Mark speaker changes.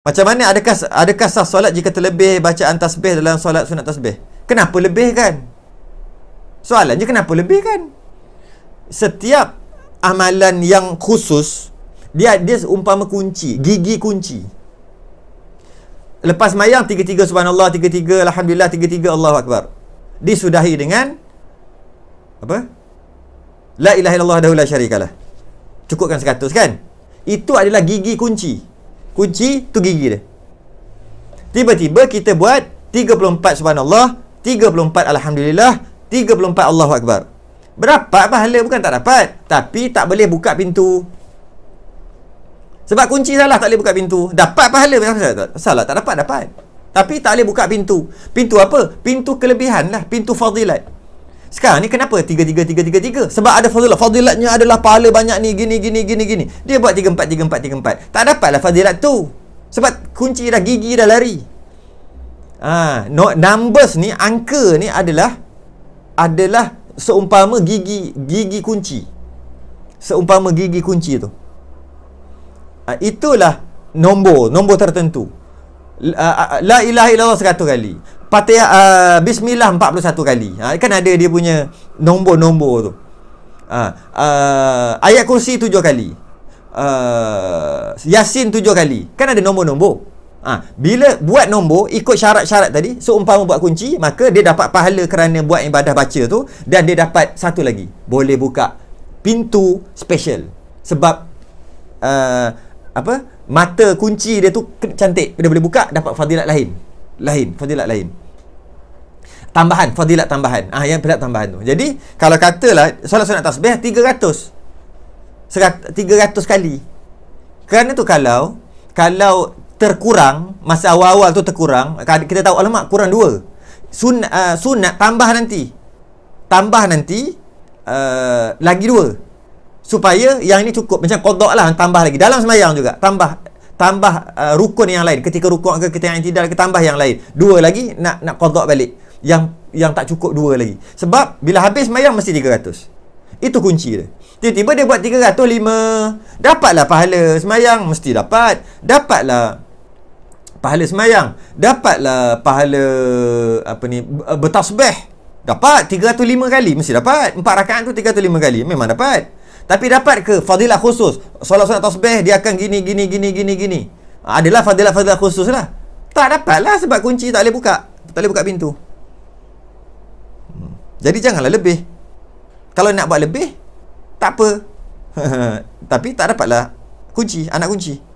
Speaker 1: Macam mana adakah adakah sah solat jika terlebih bacaan tasbih dalam solat sunat tasbih? Kenapa lebih kan? soalan je kenapa lebih kan? Setiap amalan yang khusus dia dia umpama kunci, gigi kunci. Lepas mayang tiga-tiga subhanallah, tiga-tiga alhamdulillah, tiga-tiga Allahu akbar. Disudahi dengan apa? La ilaha illallah wahdahu la syarikalah. Cukupkan 100 kan? Itu adalah gigi kunci kunci tu gigi dia tiba-tiba kita buat 34 subhanallah 34 alhamdulillah 34 Allahu Akbar Berapa? pahala bukan tak dapat tapi tak boleh buka pintu sebab kunci salah tak boleh buka pintu dapat pahala salah salah, tak dapat dapat tapi tak boleh buka pintu pintu apa? pintu kelebihan lah pintu fadilat sekarang ni kenapa 3-3-3-3-3? Sebab ada fadilat. Fadilatnya adalah pahala banyak ni, gini, gini, gini, gini. Dia buat 3-4-3-4-3-4. Tak dapatlah fadilat tu. Sebab kunci dah gigi dah lari. Ah, no, numbers ni, angka ni adalah adalah seumpama gigi gigi kunci. Seumpama gigi kunci tu. Ah, itulah nombor, nombor tertentu. La, la ilaha illallah 100 kali Fatihah uh, bismillah 41 kali. Ha kan ada dia punya nombor-nombor tu. Ha, uh, ayat kursi 7 kali. Uh, Yasin 7 kali. Kan ada nombor-nombor. Ha, bila buat nombor ikut syarat-syarat tadi, seumpama buat kunci, maka dia dapat pahala kerana buat ibadah baca tu dan dia dapat satu lagi, boleh buka pintu special sebab uh, apa? Mata kunci dia tu cantik, dia boleh buka dapat fadilat lain lain fadilat lain tambahan fadilat tambahan ah yang fadilat tambahan tu jadi kalau katalah solat sunat tasbih 300 serat, 300 kali kerana tu kalau kalau terkurang masa awal-awal tu terkurang kita tahu alamak kurang dua sunat, uh, sunat tambah nanti tambah nanti uh, lagi dua supaya yang ini cukup macam kodok lah tambah lagi dalam semayang juga tambah tambah uh, rukun yang lain ketika rukun ke ketika yang tidak ke tambah yang lain dua lagi nak nak qada balik yang yang tak cukup dua lagi sebab bila habis mayang mesti 300 itu kunci dia tiba-tiba dia buat 305 dapatlah pahala sembahyang mesti dapat dapatlah pahala sembahyang dapatlah pahala apa ni uh, bertasbih dapat 305 kali mesti dapat Empat rakaat tu 305 kali memang dapat tapi dapat ke fadilah khusus? Solat-solat tasbih dia akan gini gini gini gini gini. Ah, adalah fadilah-fadilah khusus lah. Tak lah sebab kunci tak boleh buka. Tak boleh buka pintu. Hmm. Jadi janganlah lebih. Kalau nak buat lebih, tak apa. Tapi tak dapatlah kunci, anak kunci.